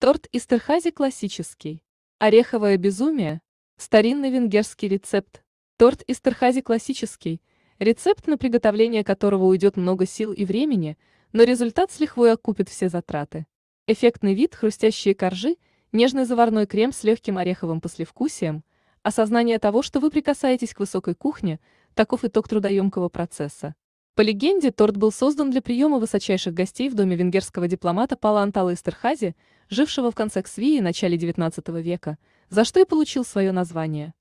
Торт из Терхази классический. Ореховое безумие. Старинный венгерский рецепт. Торт из Терхази классический. Рецепт, на приготовление которого уйдет много сил и времени, но результат с лихвой окупит все затраты. Эффектный вид, хрустящие коржи, нежный заварной крем с легким ореховым послевкусием, осознание того, что вы прикасаетесь к высокой кухне, таков итог трудоемкого процесса. По легенде, торт был создан для приема высочайших гостей в доме венгерского дипломата Пала Антала Истерхази, жившего в конце Ксвии и начале XIX века, за что и получил свое название.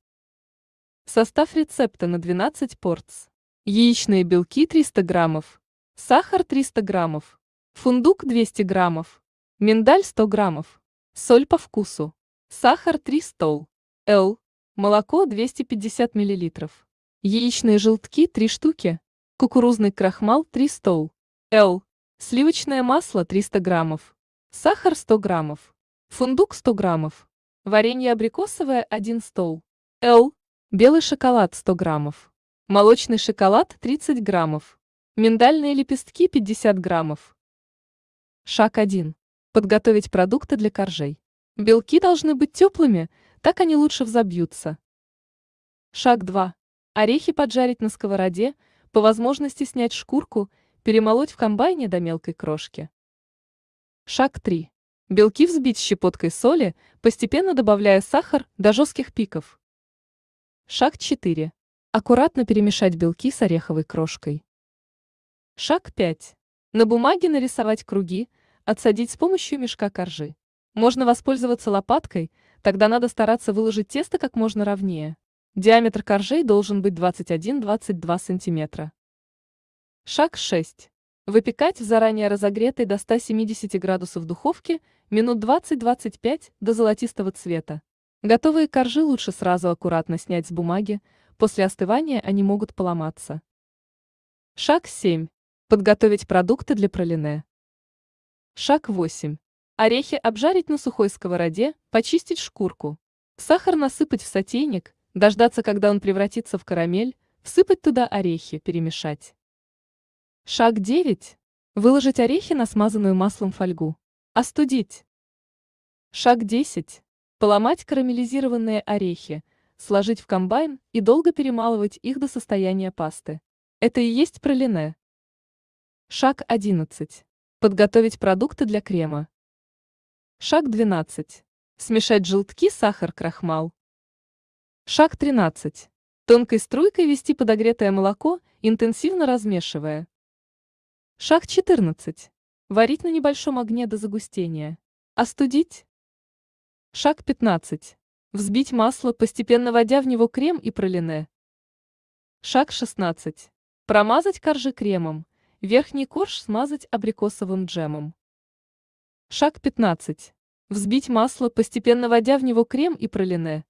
Состав рецепта на 12 порц. Яичные белки 300 граммов. Сахар 300 граммов. Фундук 200 граммов. Миндаль 100 граммов. Соль по вкусу. Сахар 3 стол. Л. Молоко 250 миллилитров. Яичные желтки 3 штуки кукурузный крахмал 3 стол, Л, сливочное масло 300 граммов, сахар 100 граммов, фундук 100 граммов, варенье абрикосовое 1 стол, Л, белый шоколад 100 граммов, молочный шоколад 30 граммов, миндальные лепестки 50 граммов. Шаг 1. Подготовить продукты для коржей. Белки должны быть теплыми, так они лучше взобьются. Шаг 2. Орехи поджарить на сковороде, по возможности снять шкурку, перемолоть в комбайне до мелкой крошки. Шаг 3. Белки взбить щепоткой соли, постепенно добавляя сахар до жестких пиков. Шаг 4. Аккуратно перемешать белки с ореховой крошкой. Шаг 5. На бумаге нарисовать круги, отсадить с помощью мешка коржи. Можно воспользоваться лопаткой, тогда надо стараться выложить тесто как можно ровнее. Диаметр коржей должен быть 21-22 см. Шаг 6. Выпекать в заранее разогретой до 170 градусов духовке минут 20-25 до золотистого цвета. Готовые коржи лучше сразу аккуратно снять с бумаги, после остывания они могут поломаться. Шаг 7. Подготовить продукты для пролине. Шаг 8. Орехи обжарить на сухой сковороде, почистить шкурку. Сахар насыпать в сотейник, Дождаться, когда он превратится в карамель, всыпать туда орехи, перемешать. Шаг 9. Выложить орехи на смазанную маслом фольгу. Остудить. Шаг 10. Поломать карамелизированные орехи, сложить в комбайн и долго перемалывать их до состояния пасты. Это и есть пролине. Шаг 11. Подготовить продукты для крема. Шаг 12. Смешать желтки, сахар, крахмал. Шаг 13. Тонкой струйкой вести подогретое молоко, интенсивно размешивая. Шаг 14. Варить на небольшом огне до загустения. Остудить. Шаг 15. Взбить масло, постепенно вводя в него крем и пролине. Шаг 16. Промазать коржи кремом. Верхний корж смазать абрикосовым джемом. Шаг 15. Взбить масло, постепенно вводя в него крем и пролине.